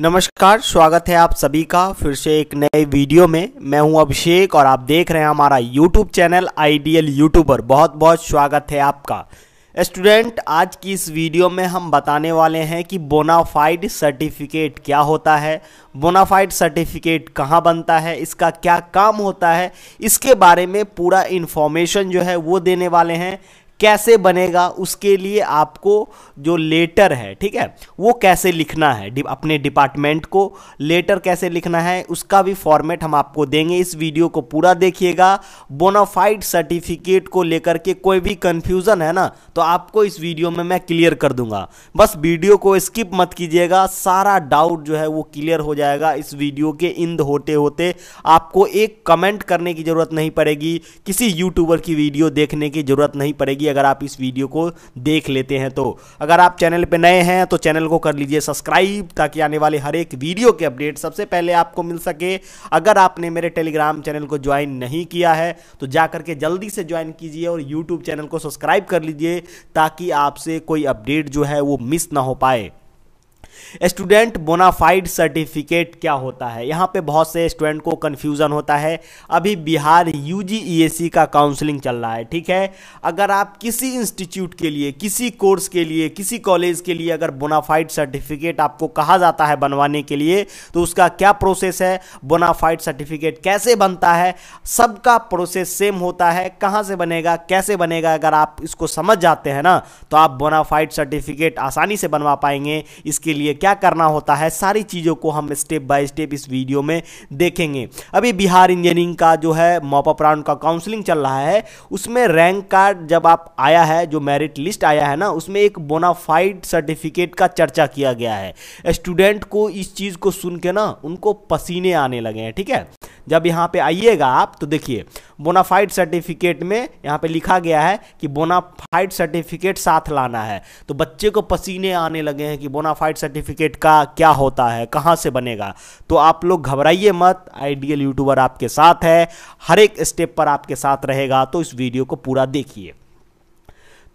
नमस्कार स्वागत है आप सभी का फिर से एक नए वीडियो में मैं हूं अभिषेक और आप देख रहे हैं हमारा यूट्यूब चैनल आइडियल यूट्यूबर बहुत बहुत स्वागत है आपका स्टूडेंट आज की इस वीडियो में हम बताने वाले हैं कि बोनाफाइड सर्टिफिकेट क्या होता है बोनाफाइड सर्टिफिकेट कहाँ बनता है इसका क्या काम होता है इसके बारे में पूरा इन्फॉर्मेशन जो है वो देने वाले हैं कैसे बनेगा उसके लिए आपको जो लेटर है ठीक है वो कैसे लिखना है डि, अपने डिपार्टमेंट को लेटर कैसे लिखना है उसका भी फॉर्मेट हम आपको देंगे इस वीडियो को पूरा देखिएगा बोनाफाइड सर्टिफिकेट को लेकर के कोई भी कंफ्यूज़न है ना तो आपको इस वीडियो में मैं क्लियर कर दूंगा बस वीडियो को स्किप मत कीजिएगा सारा डाउट जो है वो क्लियर हो जाएगा इस वीडियो के इंद होते होते आपको एक कमेंट करने की ज़रूरत नहीं पड़ेगी किसी यूट्यूबर की वीडियो देखने की ज़रूरत नहीं पड़ेगी मिलेगी अगर आप इस वीडियो को देख लेते हैं तो अगर आप चैनल पर नए हैं तो चैनल को कर लीजिए सब्सक्राइब ताकि आने वाले हर एक वीडियो के अपडेट सबसे पहले आपको मिल सके अगर आपने मेरे टेलीग्राम चैनल को ज्वाइन नहीं किया है तो जा करके जल्दी से ज्वाइन कीजिए और यूट्यूब चैनल को सब्सक्राइब कर लीजिए ताकि आपसे कोई अपडेट जो है वो मिस ना हो पाए स्टूडेंट बोनाफाइड सर्टिफिकेट क्या होता है यहाँ पे बहुत से स्टूडेंट को कन्फ्यूज़न होता है अभी बिहार यू e का काउंसलिंग चल रहा है ठीक है अगर आप किसी इंस्टीट्यूट के लिए किसी कोर्स के लिए किसी कॉलेज के लिए अगर बोनाफाइड सर्टिफिकेट आपको कहा जाता है बनवाने के लिए तो उसका क्या प्रोसेस है बोनाफाइड सर्टिफिकेट कैसे बनता है सबका प्रोसेस सेम होता है कहाँ से बनेगा कैसे बनेगा अगर आप इसको समझ जाते हैं ना तो आप बोनाफाइड सर्टिफिकेट आसानी से बनवा पाएंगे इसके लिए लिए क्या करना होता है सारी चीज़ों को हम स्टेप बाय स्टेप इस वीडियो में देखेंगे अभी बिहार इंजीनियरिंग का जो है मॉपअप राउंड का काउंसलिंग चल रहा है उसमें रैंक कार्ड जब आप आया है जो मेरिट लिस्ट आया है ना उसमें एक बोनाफाइड सर्टिफिकेट का चर्चा किया गया है स्टूडेंट को इस चीज़ को सुन के ना उनको पसीने आने लगे हैं ठीक है जब यहाँ पे आइएगा आप तो देखिए बोनाफाइड सर्टिफिकेट में यहाँ पे लिखा गया है कि बोनाफाइड सर्टिफिकेट साथ लाना है तो बच्चे को पसीने आने लगे हैं कि बोनाफाइड सर्टिफिकेट का क्या होता है कहाँ से बनेगा तो आप लोग घबराइए मत आइडियल यूट्यूबर आपके साथ है हर एक स्टेप पर आपके साथ रहेगा तो इस वीडियो को पूरा देखिए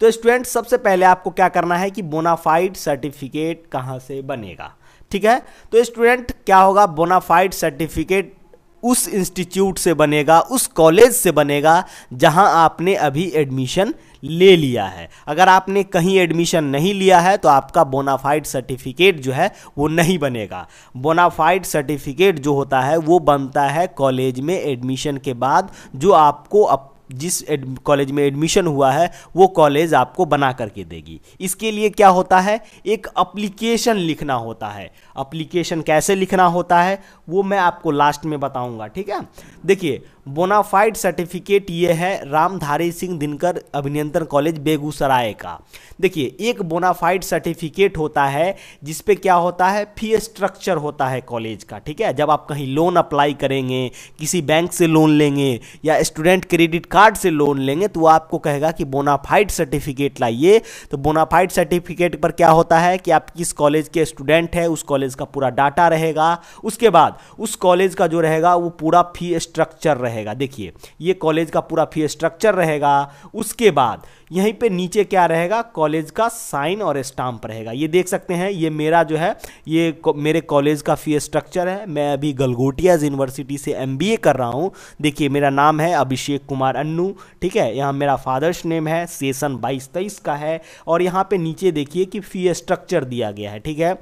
तो स्टूडेंट सबसे पहले आपको क्या करना है कि बोनाफाइड सर्टिफिकेट कहाँ से बनेगा ठीक है तो स्टूडेंट क्या होगा बोनाफाइड सर्टिफिकेट उस इंस्टीट्यूट से बनेगा उस कॉलेज से बनेगा जहां आपने अभी एडमिशन ले लिया है अगर आपने कहीं एडमिशन नहीं लिया है तो आपका बोनाफाइड सर्टिफिकेट जो है वो नहीं बनेगा बोनाफाइड सर्टिफिकेट जो होता है वो बनता है कॉलेज में एडमिशन के बाद जो आपको अप जिस कॉलेज में एडमिशन हुआ है वो कॉलेज आपको बना करके देगी इसके लिए क्या होता है एक अप्लीकेशन लिखना होता है अप्लीकेशन कैसे लिखना होता है वो मैं आपको लास्ट में बताऊंगा ठीक है देखिए बोनाफाइड सर्टिफिकेट ये है रामधारी सिंह दिनकर अभिनंदन कॉलेज बेगूसराय का देखिए एक बोनाफाइड सर्टिफिकेट होता है जिसपे क्या होता है फी स्ट्रक्चर होता है कॉलेज का ठीक है जब आप कहीं लोन अप्लाई करेंगे किसी बैंक से लोन लेंगे या स्टूडेंट क्रेडिट कार्ड से लोन लेंगे तो आपको कहेगा कि बोनाफाइड सर्टिफिकेट लाइए तो बोनाफाइड सर्टिफिकेट पर क्या होता है कि आप किस कॉलेज के स्टूडेंट है उस कॉलेज का पूरा डाटा रहेगा उसके बाद उस कॉलेज का जो रहेगा वो पूरा फी स्ट्रक्चर रहेगा देखिए ये कॉलेज का पूरा फी स्ट्रक्चर रहेगा उसके बाद यहीं पे नीचे क्या रहेगा कॉलेज का साइन और स्टाम्प रहेगा ये देख सकते हैं ये मेरा जो है ये मेरे कॉलेज का फी स्ट्रक्चर है मैं अभी गलगोटिया यूनिवर्सिटी से एम कर रहा हूँ देखिए मेरा नाम है अभिषेक कुमार अन्नू ठीक है यहाँ मेरा फादर्स नेम है सेशन बाईस तेईस का है और यहाँ पर नीचे देखिए कि फी स्ट्रक्चर दिया गया है ठीक है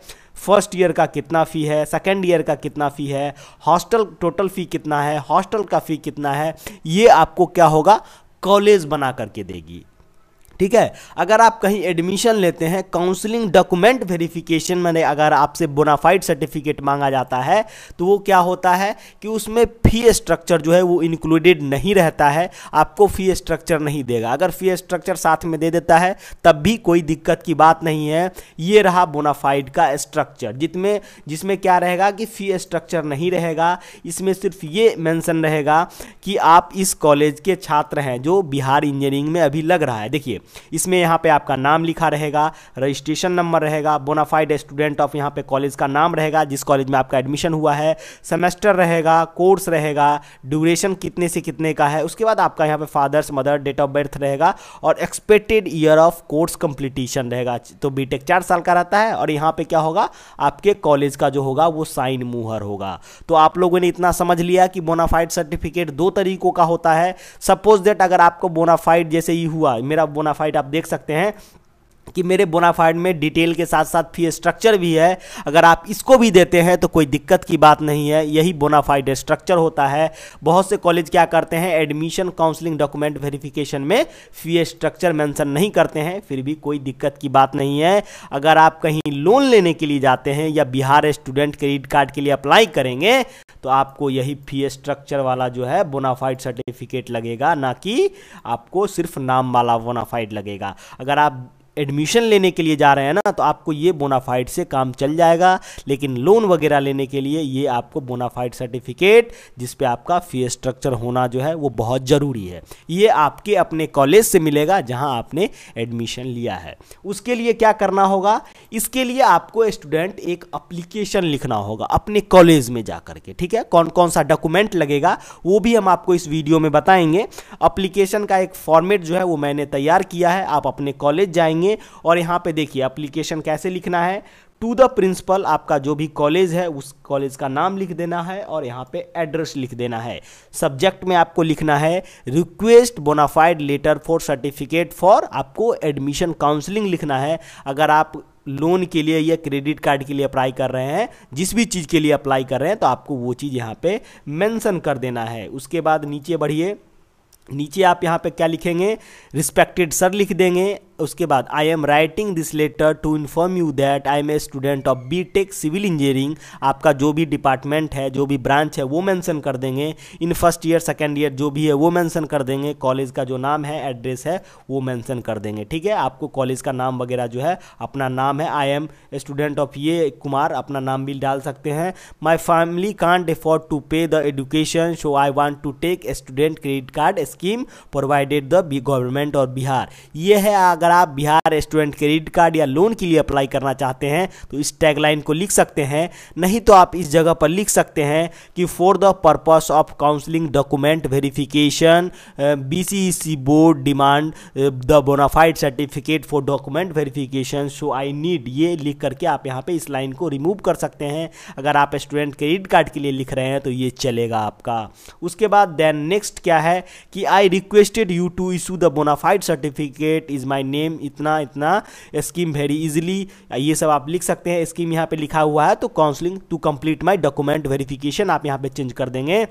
फर्स्ट ईयर का कितना फ़ी है सेकेंड ईयर का कितना फ़ी है हॉस्टल टोटल फ़ी कितना है हॉस्टल का फ़ी कितना है ये आपको क्या होगा कॉलेज बना करके देगी ठीक है अगर आप कहीं एडमिशन लेते हैं काउंसलिंग डॉक्यूमेंट वेरिफिकेशन में अगर आपसे बोनाफाइड सर्टिफिकेट मांगा जाता है तो वो क्या होता है कि उसमें फी स्ट्रक्चर जो है वो इंक्लूडेड नहीं रहता है आपको फी स्ट्रक्चर नहीं देगा अगर फी स्ट्रक्चर साथ में दे देता है तब भी कोई दिक्कत की बात नहीं है ये रहा बोनाफाइड का स्ट्रक्चर जितमें जिसमें क्या रहेगा कि फी स्ट्रक्चर नहीं रहेगा इसमें सिर्फ ये मेंशन रहेगा कि आप इस कॉलेज के छात्र हैं जो बिहार इंजीनियरिंग में अभी लग रहा है देखिए इसमें यहाँ पे आपका नाम लिखा रहेगा रजिस्ट्रेशन नंबर रहेगा बोनाफाइड स्टूडेंट ऑफ यहाँ पे कॉलेज का नाम रहेगा जिस कॉलेज में आपका एडमिशन हुआ है सेमेस्टर रहेगा कोर्स रहेगा ड्यूरेशन कितने से कितने का है उसके बाद आपका यहाँ पे father's mother date of birth रहेगा और expected year of course completion रहेगा तो बीटेक चार साल का रहता है और यहाँ पे क्या होगा आपके कॉलेज का जो होगा वो साइन मुहर होगा तो आप लोगों ने इतना समझ लिया कि बोनाफाइड सर्टिफिकेट दो तरीकों का होता है सपोज देट अगर आपको बोनाफाइड जैसे ही हुआ मेरा बोनाफाइड फाइट आप देख सकते हैं कि मेरे बोनाफाइड में डिटेल के साथ साथ फी स्ट्रक्चर भी है अगर आप इसको भी देते हैं तो कोई दिक्कत की बात नहीं है यही बोनाफाइड स्ट्रक्चर होता है बहुत से कॉलेज क्या करते हैं एडमिशन काउंसलिंग डॉक्यूमेंट वेरिफिकेशन में फी स्ट्रक्चर मेंशन नहीं करते हैं फिर भी कोई दिक्कत की बात नहीं है अगर आप कहीं लोन लेने के लिए जाते हैं या बिहार स्टूडेंट क्रेडिट कार्ड के लिए अप्लाई करेंगे तो आपको यही फी स्ट्रक्चर वाला जो है बोनाफाइड सर्टिफिकेट लगेगा ना कि आपको सिर्फ नाम वाला बोनाफाइड लगेगा अगर आप एडमिशन लेने के लिए जा रहे हैं ना तो आपको ये बोनाफाइड से काम चल जाएगा लेकिन लोन वगैरह लेने के लिए ये आपको बोनाफाइड सर्टिफिकेट जिस पे आपका फी स्ट्रक्चर होना जो है वो बहुत ज़रूरी है ये आपके अपने कॉलेज से मिलेगा जहाँ आपने एडमिशन लिया है उसके लिए क्या करना होगा इसके लिए आपको स्टूडेंट एक अप्लीकेशन लिखना होगा अपने कॉलेज में जा करके ठीक है कौन कौन सा डॉक्यूमेंट लगेगा वो भी हम आपको इस वीडियो में बताएंगे अप्लीकेशन का एक फॉर्मेट जो है वो मैंने तैयार किया है आप अपने कॉलेज जाएंगे चाहिए और यहाँ पे देखिए अप्लीकेशन कैसे लिखना है टू द प्रिंसिपल आपका जो भी कॉलेज है उस कॉलेज का नाम लिख देना है और यहाँ पे एड्रेस लिख देना है सब्जेक्ट में आपको लिखना है request bonafide letter for certificate for आपको एडमिशन काउंसलिंग लिखना है अगर आप लोन के लिए या क्रेडिट कार्ड के लिए अप्लाई कर रहे हैं जिस भी चीज़ के लिए अप्लाई कर रहे हैं तो आपको वो चीज़ यहाँ पे मेंशन कर देना है उसके बाद नीचे बढ़िए नीचे आप यहाँ पे क्या लिखेंगे रिस्पेक्टेड सर लिख देंगे उसके बाद I am writing this letter to inform you that I am a student of B tech civil engineering आपका जो भी डिपार्टमेंट है जो भी ब्रांच है वो मैंसन कर देंगे in first year second year जो भी है वो मैंसन कर देंगे कॉलेज का जो नाम है एड्रेस है वो मैंसन कर देंगे ठीक है आपको कॉलेज का नाम वगैरह जो है अपना नाम है आई एम स्टूडेंट ऑफ ये कुमार अपना नाम भी डाल सकते हैं my family can't afford to pay the education so I want to take student credit card scheme provided the government और बिहार ये है अगर अगर आप बिहार स्टूडेंट क्रेडिट कार्ड या लोन के लिए अप्लाई करना चाहते हैं तो इस टैगलाइन को लिख सकते हैं नहीं तो आप इस जगह पर लिख सकते हैं कि for the purpose of counselling document verification B board demand the bonafide certificate for document verification so I need ये लिख करके आप यहाँ पे इस लाइन को रिमूव कर सकते हैं अगर आप स्टूडेंट क्रेडिट कार्ड के लिए लिख रहे हैं तो ये चलेगा आपका उसके बाद देन नेक्स्ट क्या है कि I requested you to issue the bonafide certificate is my name इतना इतना स्कीम वेरी इजिली ये सब आप लिख सकते हैं स्कीम यहाँ पे लिखा हुआ है तो counselling to complete my document verification आप यहाँ पे चेंज कर देंगे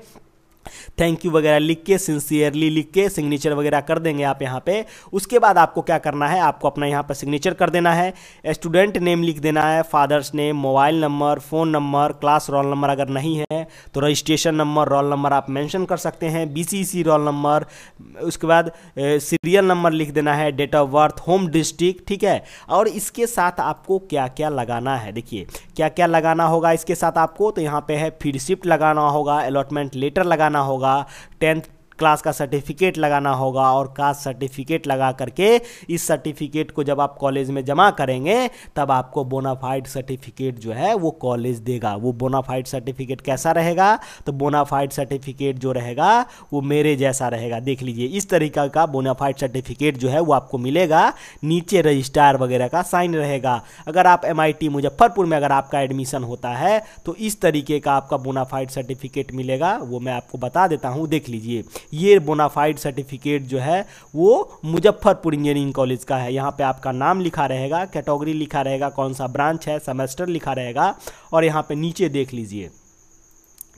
थैंक यू वगैरह लिख के सिंसियरली लिख के सिग्नेचर वगैरह कर देंगे आप यहाँ पे उसके बाद आपको क्या करना है आपको अपना यहाँ पर सिग्नेचर कर देना है स्टूडेंट नेम लिख देना है father's name mobile number phone number class roll number अगर नहीं है तो रजिस्ट्रेशन नंबर रोल नंबर आप मैंशन कर सकते हैं बी रोल नंबर उसके बाद सीरियल नंबर लिख देना है date of birth home district ठीक है और इसके साथ आपको क्या क्या लगाना है देखिए क्या क्या लगाना होगा इसके साथ आपको तो यहाँ पे है फीड शिफ्ट लगाना होगा अलॉटमेंट लेटर लगाना होगा टेंथ क्लास का सर्टिफिकेट लगाना होगा और क्लास सर्टिफिकेट लगा करके इस सर्टिफिकेट को जब आप कॉलेज में जमा करेंगे तब आपको बोनाफाइड सर्टिफिकेट जो है वो कॉलेज देगा वो बोनाफाइड सर्टिफिकेट कैसा रहेगा तो बोनाफाइड सर्टिफिकेट जो रहेगा वो मेरे जैसा रहेगा देख लीजिए इस तरीका का बोनाफाइड सर्टिफिकेट जो है वो आपको मिलेगा नीचे रजिस्ट्रार वगैरह का साइन रहेगा अगर आप एम मुजफ्फरपुर में अगर आपका एडमिशन होता है तो इस तरीके का आपका बोनाफाइड सर्टिफिकेट मिलेगा वो मैं आपको बता देता हूँ देख लीजिए ये बोनाफाइड सर्टिफिकेट जो है वो मुजफ्फरपुर इंजीनियरिंग कॉलेज का है यहाँ पे आपका नाम लिखा रहेगा कैटेगरी लिखा रहेगा कौन सा ब्रांच है सेमेस्टर लिखा रहेगा और यहाँ पे नीचे देख लीजिए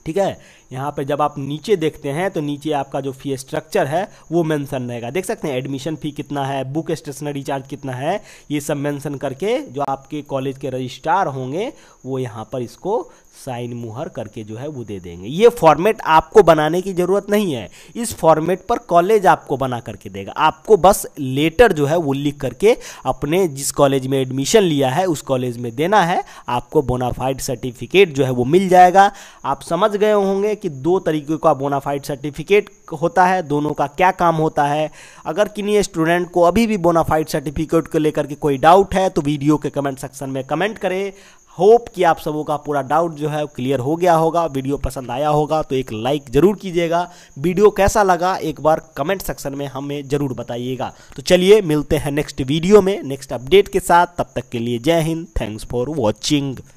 ठीक है यहाँ पे जब आप नीचे देखते हैं तो नीचे आपका जो फी स्ट्रक्चर है वो मेंशन रहेगा देख सकते हैं एडमिशन फ़ी कितना है बुक स्टेशनरी चार्ज कितना है ये सब मेंशन करके जो आपके कॉलेज के रजिस्ट्रार होंगे वो यहाँ पर इसको साइन मुहर करके जो है वो दे देंगे ये फॉर्मेट आपको बनाने की ज़रूरत नहीं है इस फॉर्मेट पर कॉलेज आपको बना करके देगा आपको बस लेटर जो है वो लिख करके अपने जिस कॉलेज में एडमिशन लिया है उस कॉलेज में देना है आपको बोनाफाइड सर्टिफिकेट जो है वो मिल जाएगा आप समझ गए होंगे कि दो तरीके का बोनाफाइड सर्टिफिकेट होता है दोनों का क्या काम होता है अगर किन्हीं स्टूडेंट को अभी भी बोनाफाइड सर्टिफिकेट को लेकर के कोई डाउट है तो वीडियो के कमेंट सेक्शन में कमेंट करें होप कि आप सबों का पूरा डाउट जो है क्लियर हो गया होगा वीडियो पसंद आया होगा तो एक लाइक ज़रूर कीजिएगा वीडियो कैसा लगा एक बार कमेंट सेक्शन में हमें ज़रूर बताइएगा तो चलिए मिलते हैं नेक्स्ट वीडियो में नेक्स्ट अपडेट के साथ तब तक के लिए जय हिंद थैंक्स फॉर वॉचिंग